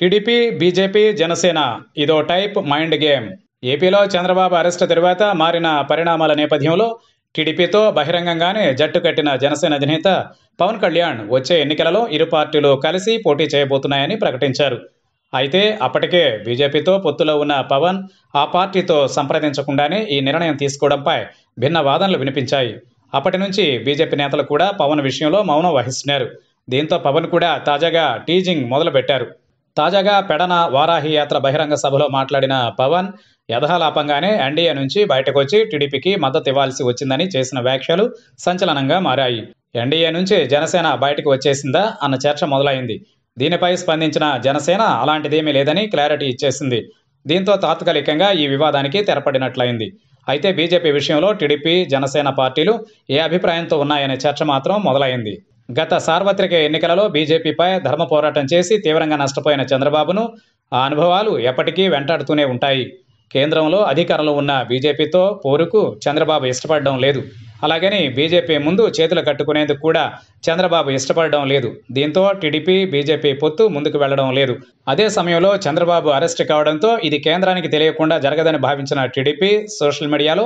TDP BJP Janasena ఇదో type mind game ఏపీలో Chandrababu arrest తరువాత మారిన పరిణామాల నేపథ్యంలో టీడీపీతో బహిరంగంగానే జట్టు కట్టిన జనసేన అధినేత పవన్ కళ్యాణ్ వచ్చే ఎన్నికలలో ఇరు పార్టీలు కలిసి పోటీ చేయబోతున్నాయని ప్రకటించారు అయితే అప్పటికే బీజేపీతో పొత్తులో ఉన్న పవన్ ఆ పార్టీతో సంప్రదించకుండానే ఈ నిర్ణయం తీసుకోవడంపై భిన్న వాదనలు వినిపించాయి అప్పటి నుంచి బీజేపీ నేతలు కూడా పవన్ విషయంలో మౌనం వహిస్తున్నారు దీంతో పవన్ కూడా తాజాగా టీజింగ్ మొదలుపెట్టారు తాజాగా పెడన వారాహి యాత్ర బహిరంగ సభలో మాట్లాడిన పవన్ యథాలాపంగానే ఎన్డీఏ నుంచి బయటకు వచ్చి టీడీపీకి మద్దతు ఇవ్వాల్సి వచ్చిందని చేసిన వ్యాఖ్యలు సంచలనంగా మారాయి ఎన్డీఏ నుంచి జనసేన బయటకు వచ్చేసిందా అన్న చర్చ మొదలైంది దీనిపై స్పందించిన జనసేన అలాంటిదేమీ లేదని క్లారిటీ ఇచ్చేసింది దీంతో తాత్కాలికంగా ఈ వివాదానికి తెరపడినట్లయింది అయితే బీజేపీ విషయంలో టీడీపీ జనసేన పార్టీలు ఏ అభిప్రాయంతో ఉన్నాయనే చర్చ మాత్రం మొదలైంది గత సార్వత్రిక ఎన్నికలలో బీజేపీపై ధర్మ పోరాటం చేసి తీవ్రంగా నష్టపోయిన చంద్రబాబును ఆ అనుభవాలు ఎప్పటికీ వెంటాడుతూనే ఉంటాయి కేంద్రంలో అధికారంలో ఉన్న బీజేపీతో పోరుకు చంద్రబాబు ఇష్టపడడం లేదు అలాగని బీజేపీ ముందు చేతులు కట్టుకునేందుకు కూడా చంద్రబాబు ఇష్టపడడం లేదు దీంతో టీడీపీ బీజేపీ పొత్తు ముందుకు వెళ్లడం లేదు అదే సమయంలో చంద్రబాబు అరెస్ట్ కావడంతో ఇది కేంద్రానికి తెలియకుండా జరగదని భావించిన టీడీపీ సోషల్ మీడియాలో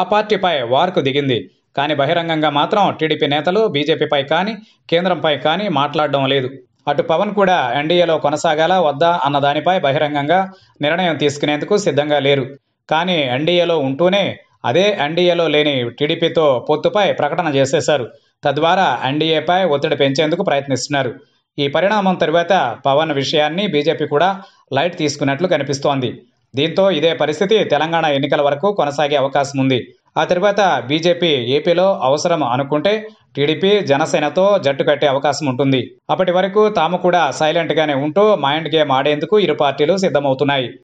ఆ పార్టీపై వార్కు దిగింది కానీ బహిరంగంగా మాత్రం టీడీపీ నేతలు బీజేపీపై కానీ కేంద్రంపై కానీ మాట్లాడడం లేదు అటు పవన్ కూడా ఎన్డీఏలో కొనసాగాలా వద్దా అన్న దానిపై బహిరంగంగా నిర్ణయం తీసుకునేందుకు సిద్ధంగా లేరు కానీ ఎన్డీఏలో ఉంటూనే అదే ఎన్డీఏలో లేని టీడీపీతో పొత్తుపై ప్రకటన చేసేశారు తద్వారా ఎన్డీఏపై ఒత్తిడి పెంచేందుకు ప్రయత్నిస్తున్నారు ఈ పరిణామం తరువాత పవన్ విషయాన్ని బీజేపీ కూడా లైట్ తీసుకున్నట్లు కనిపిస్తోంది దీంతో ఇదే పరిస్థితి తెలంగాణ ఎన్నికల వరకు కొనసాగే అవకాశం ఉంది ఆ తర్వాత బీజేపీ ఏపీలో అవసరం అనుకుంటే టీడీపీ జనసేనతో జట్టు కట్టే అవకాశం ఉంటుంది అప్పటి వరకు తాము కూడా సైలెంట్గానే ఉంటూ మైండ్ గేమ్ ఆడేందుకు ఇరు పార్టీలు సిద్ధమవుతున్నాయి